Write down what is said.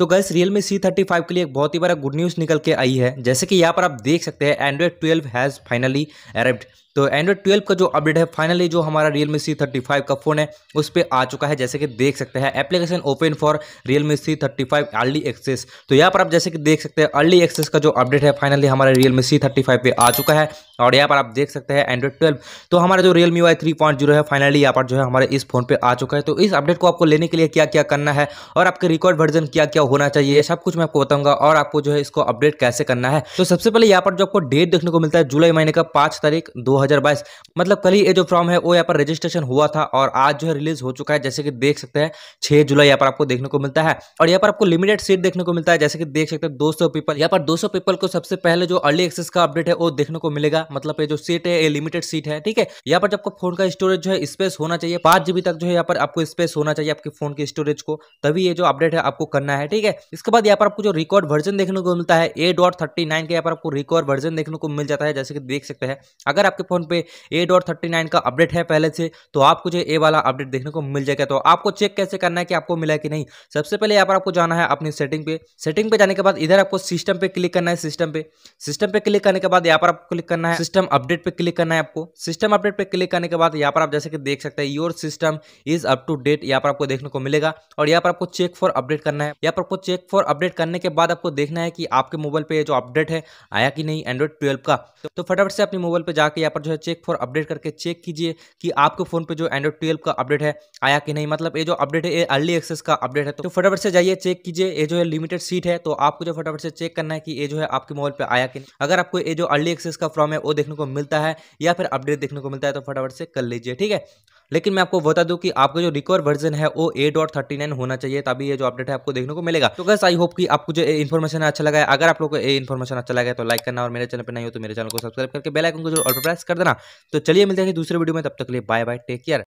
तो guess Realme C thirty five के लिए एक बहुत ही बड़ा गुड न्यूज़ निकल के आई है जैसे कि यहाँ पर आप देख सकते हैं Android twelve has finally arrived तो एंड्रॉयड ट्वेल्व का जो अपडेट है फाइनली जो हमारा Realme C thirty five का फ़ोन है उस पर आ चुका है जैसे कि देख सकते हैं application open for Realme C thirty five early access तो यहाँ पर आप जैसे कि देख सकते हैं अर्ली एक्सेस का जो अपडेट है फाइनली हमारा Realme C thirty five पे आ चुका है और यहाँ पर आप देख सकते हैं एंड्रॉयड ट्वेल्व तो हमारा जो Realme UI three point zero है फाइनली यहाँ पर जो है हमारे इस फोन पर आ चुका है तो इस अपडेट को आपको लेने के लिए क्या क्या करना है और आपके रिकॉर्ड वर्जन क्या क्या होना चाहिए सब कुछ मैं आपको बताऊंगा और आपको जो है इसको अपडेट कैसे करना है तो सबसे पहले यहाँ पर जो आपको डेट देखने को मिलता है जुलाई महीने का पांच तारीख दो मतलब कल ही ये जो फॉर्म है वो यहाँ पर रजिस्ट्रेशन हुआ था और आज जो है रिलीज हो चुका है जैसे कि देख सकते हैं छह जुलाई यहाँ पर आपको देखने को मिलता है और यहाँ पर आपको लिमिटेड सीट देखने को मिलता है जैसे कि देख सकते हैं दो पीपल यहाँ पर दो पीपल को सबसे पहले जो अर्ली एक्सेस का अपडेट है वो देखने को मिलेगा मतलब ये जो सीट है ये लिमिटेड सीट है ठीक है यहाँ पर आपको फोन का स्टोरेज जो है स्पेस होना चाहिए पांच जीबी तक जो है यहाँ पर आपको स्पेस होना चाहिए आपके फोन की स्टोरेज को तभी ये जो अपडेट है आपको करना है ठीक ठीक है इसके बाद यहाँ पर आपको जो रिकॉर्ड वर्जन देखने को मिलता है ए डॉट थर्टी नाइन का यहाँ पर आपको रिकॉर्ड वर्जन देखने को मिल जाता है जैसे कि देख सकते हैं अगर आपके फोन पे ए डॉट थर्टी नाइन का अपडेट है पहले से तो आपको जो ए वाला अपडेट देखने को मिल जाएगा तो आपको चेक कैसे करना है कि आपको मिला कि नहीं सबसे पहले यहाँ पर आपको जाना है अपनी सेटिंग पे सेटिंग पे जाने के बाद इधर आपको सिस्टम पे क्लिक करना है सिस्टम पे सिस्टम पे क्लिक करने के बाद यहाँ पर आपको क्लिक करना है सिस्टम अपडेट पे क्लिक करना है आपको सिस्टम अपडेट पे क्लिक करने के बाद यहाँ पर आप जैसे कि देख सकते हैं your system is up to date यहाँ पर आपको देखने को मिलेगा और यहाँ पर आपको चेक फॉर अपडेट करना है यहाँ पर आपको चेक फॉर अपडेट करने के बाद आपको देखना है कि आपके मोबाइल पे जो अपडेट है आया कि नहीं एंड्रॉइड ट्वेल्व का तो फटाफट से अपने मोबाइल पर जाकर यहाँ पर जो है चेक फॉर अपडेट करके चेक कीजिए कि आपके फोन पर जो एंड्रॉइड ट्वेल्व का अपडेट है आया कि नहीं मतलब ये जो अपडेट है ये अर्ली एक्सेस का अपडेट है तो फटाफट से जाइए चेक कीजिए ये जो है लिमिटेड सीट है तो आपको जो फटाफट से चेक करना है कि ये जो है आपके मोबाइल पर आया कि नहीं अगर आपको ये जो अर्ली एक्सेस का फॉर्म है वो देखने को मिलता है या फिर अपडेट देखने को मिलता है तो फटाफट से कर लीजिए ठीक है लेकिन मैं आपको बता दूं कि आपका जो रिकवर वर्जन है वो ए डॉट थर्टी नाइन होना चाहिए तभी ये जो अपडेट है आपको देखने को मिलेगा तो बस आई होप कि आपको जो इन्फॉर्मेशन अच्छा लगा है अगर आप लोग को ये इन्फॉर्मेशन अच्छा लगा है तो लाइक करना और मेरे चैनल पर नहीं हो तो मेरे चैनल को सब्सक्राइब करके बेलाइकन को जो ऑल प्रेस कर देना तो चलिए मिलते हैं दूसरे वीडियो में तब तक लिए बाय बाय टेक केयर